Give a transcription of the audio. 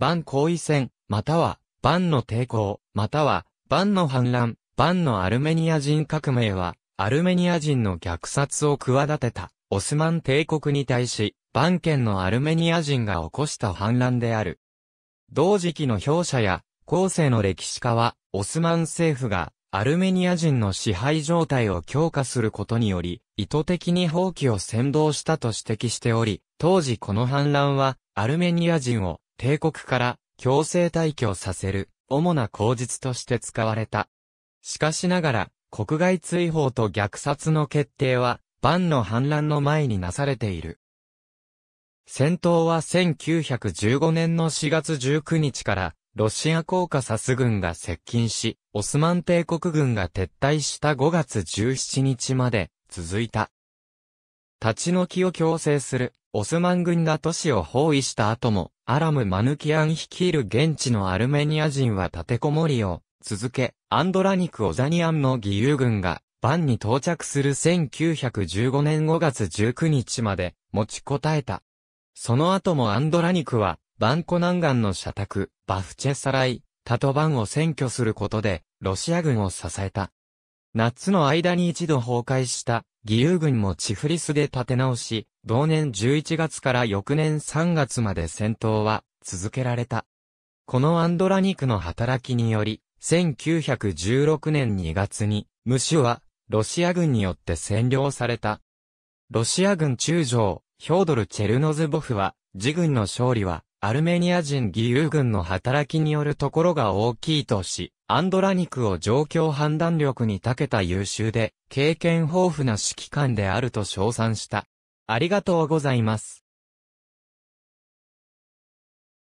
万行為戦、または、万の抵抗、または、万の反乱、万のアルメニア人革命は、アルメニア人の虐殺を企てた、オスマン帝国に対し、万県のアルメニア人が起こした反乱である。同時期の表者や、後世の歴史家は、オスマン政府が、アルメニア人の支配状態を強化することにより、意図的に放棄を先導したと指摘しており、当時この反乱は、アルメニア人を帝国から強制退去させる主な口実として使われた。しかしながら、国外追放と虐殺の決定は、万の反乱の前になされている。戦闘は1915年の4月19日から、ロシアコーカサス軍が接近し、オスマン帝国軍が撤退した5月17日まで続いた。立ち退きを強制するオスマン軍が都市を包囲した後も、アラム・マヌキアン率いる現地のアルメニア人は立てこもりを続け、アンドラニク・オザニアンの義勇軍が、バンに到着する1915年5月19日まで持ちこたえた。その後もアンドラニクは、バンコ南岸の社宅、バフチェサライ、タトバンを占拠することで、ロシア軍を支えた。夏の間に一度崩壊した、義勇軍もチフリスで立て直し、同年11月から翌年3月まで戦闘は続けられた。このアンドラニクの働きにより、1916年2月に、ムシュは、ロシア軍によって占領された。ロシア軍中将、ヒョードル・チェルノズボフは、自軍の勝利は、アルメニア人義勇軍の働きによるところが大きいとし、アンドラニクを状況判断力に長けた優秀で、経験豊富な指揮官であると称賛した。ありがとうございます。